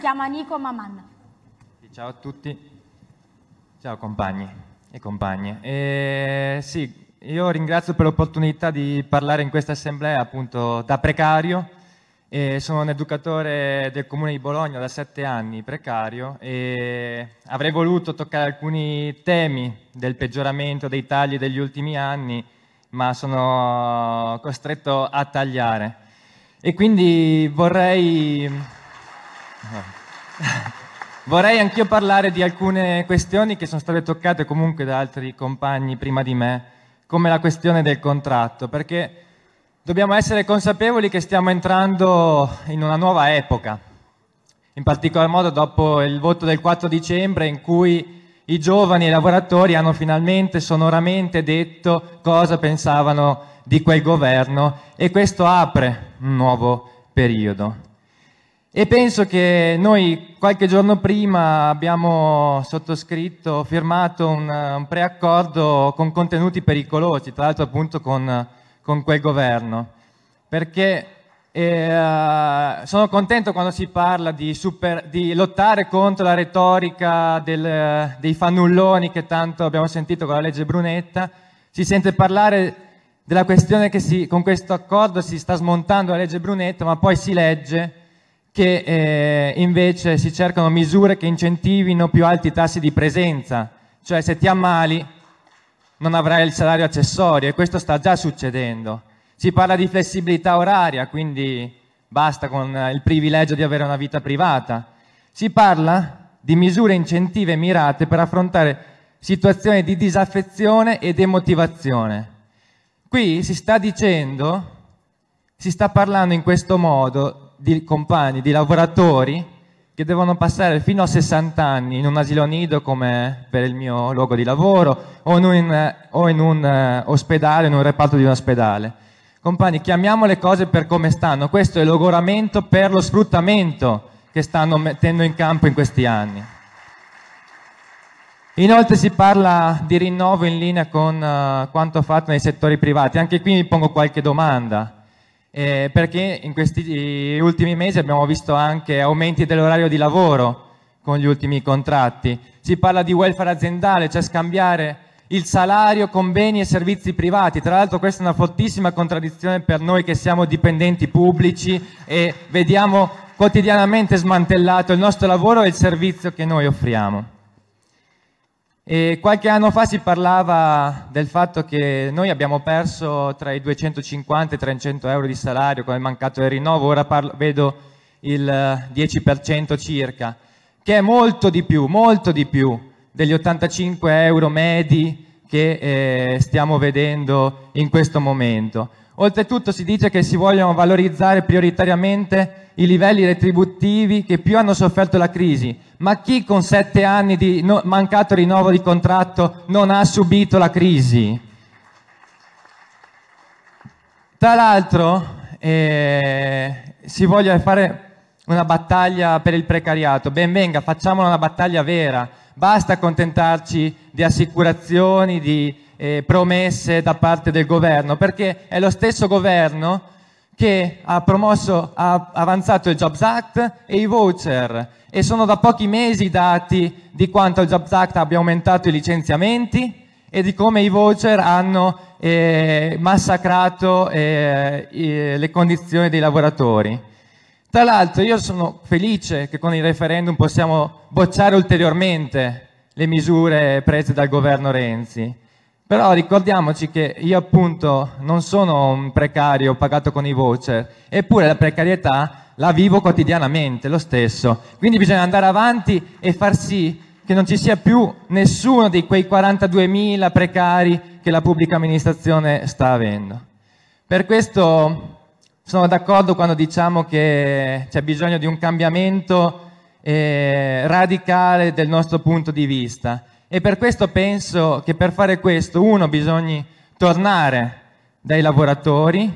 chiama Nico Maman. Ciao a tutti, ciao compagni e compagne. E, sì, io ringrazio per l'opportunità di parlare in questa assemblea appunto da precario. E sono un educatore del comune di Bologna da sette anni, precario, e avrei voluto toccare alcuni temi del peggioramento dei tagli degli ultimi anni, ma sono costretto a tagliare. E quindi vorrei Vorrei anch'io parlare di alcune questioni che sono state toccate comunque da altri compagni prima di me, come la questione del contratto, perché dobbiamo essere consapevoli che stiamo entrando in una nuova epoca, in particolar modo dopo il voto del 4 dicembre in cui i giovani e i lavoratori hanno finalmente sonoramente detto cosa pensavano di quel governo e questo apre un nuovo periodo. E penso che noi qualche giorno prima abbiamo sottoscritto, firmato un, un preaccordo con contenuti pericolosi, tra l'altro appunto con, con quel governo, perché eh, sono contento quando si parla di, super, di lottare contro la retorica del, dei fannulloni che tanto abbiamo sentito con la legge Brunetta, si sente parlare della questione che si, con questo accordo si sta smontando la legge Brunetta, ma poi si legge che eh, invece si cercano misure che incentivino più alti tassi di presenza, cioè se ti ammali non avrai il salario accessorio e questo sta già succedendo. Si parla di flessibilità oraria, quindi basta con eh, il privilegio di avere una vita privata. Si parla di misure incentive mirate per affrontare situazioni di disaffezione e demotivazione. Qui si sta dicendo, si sta parlando in questo modo di compagni, di lavoratori che devono passare fino a 60 anni in un asilo nido come per il mio luogo di lavoro o in un, eh, o in un eh, ospedale, in un reparto di un ospedale. Compagni, chiamiamo le cose per come stanno, questo è logoramento per lo sfruttamento che stanno mettendo in campo in questi anni. Inoltre si parla di rinnovo in linea con uh, quanto fatto nei settori privati, anche qui mi pongo qualche domanda eh, perché in questi ultimi mesi abbiamo visto anche aumenti dell'orario di lavoro con gli ultimi contratti, si parla di welfare aziendale, cioè scambiare il salario con beni e servizi privati, tra l'altro questa è una fortissima contraddizione per noi che siamo dipendenti pubblici e vediamo quotidianamente smantellato il nostro lavoro e il servizio che noi offriamo. E qualche anno fa si parlava del fatto che noi abbiamo perso tra i 250 e i 300 euro di salario come mancato il rinnovo, ora parlo, vedo il 10% eh, circa, che è molto di più, molto di più degli 85 euro medi che eh, stiamo vedendo in questo momento. Oltretutto si dice che si vogliono valorizzare prioritariamente i livelli retributivi che più hanno sofferto la crisi, ma chi con sette anni di no mancato rinnovo di contratto non ha subito la crisi? Tra l'altro eh, si voglia fare una battaglia per il precariato. Ben venga, facciamola una battaglia vera. Basta accontentarci di assicurazioni, di eh, promesse da parte del governo, perché è lo stesso governo che ha promosso, ha avanzato il Jobs Act e i voucher e sono da pochi mesi i dati di quanto il Jobs Act abbia aumentato i licenziamenti e di come i voucher hanno eh, massacrato eh, le condizioni dei lavoratori. Tra l'altro io sono felice che con il referendum possiamo bocciare ulteriormente le misure prese dal governo Renzi, però ricordiamoci che io appunto non sono un precario pagato con i voucher, eppure la precarietà la vivo quotidianamente lo stesso, quindi bisogna andare avanti e far sì che non ci sia più nessuno di quei 42.000 precari che la pubblica amministrazione sta avendo. Per questo sono d'accordo quando diciamo che c'è bisogno di un cambiamento eh, radicale del nostro punto di vista e per questo penso che per fare questo, uno, bisogna tornare dai lavoratori,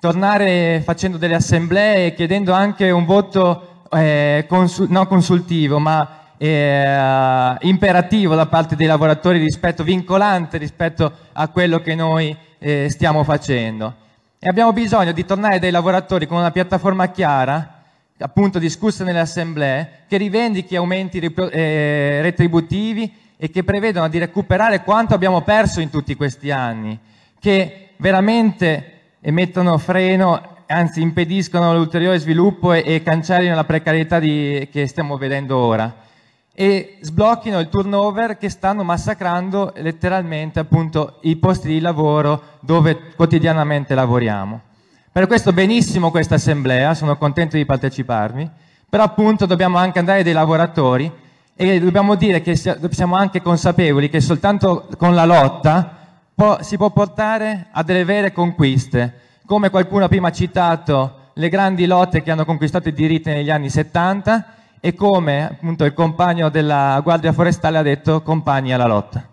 tornare facendo delle assemblee e chiedendo anche un voto eh, consul- non consultivo, ma eh, imperativo da parte dei lavoratori rispetto, vincolante rispetto a quello che noi eh, stiamo facendo. E abbiamo bisogno di tornare dai lavoratori con una piattaforma chiara, appunto discussa nelle assemblee, che rivendichi aumenti eh, retributivi e che prevedano di recuperare quanto abbiamo perso in tutti questi anni, che veramente emettono freno, anzi impediscono l'ulteriore sviluppo e, e cancellino la precarietà di, che stiamo vedendo ora e sblocchino il turnover che stanno massacrando letteralmente appunto, i posti di lavoro dove quotidianamente lavoriamo. Per questo benissimo questa assemblea, sono contento di parteciparvi, però appunto dobbiamo anche andare dei lavoratori e dobbiamo dire che siamo anche consapevoli che soltanto con la lotta può, si può portare a delle vere conquiste, come qualcuno prima ha citato le grandi lotte che hanno conquistato i diritti negli anni 70 e come appunto il compagno della Guardia Forestale ha detto compagni alla lotta.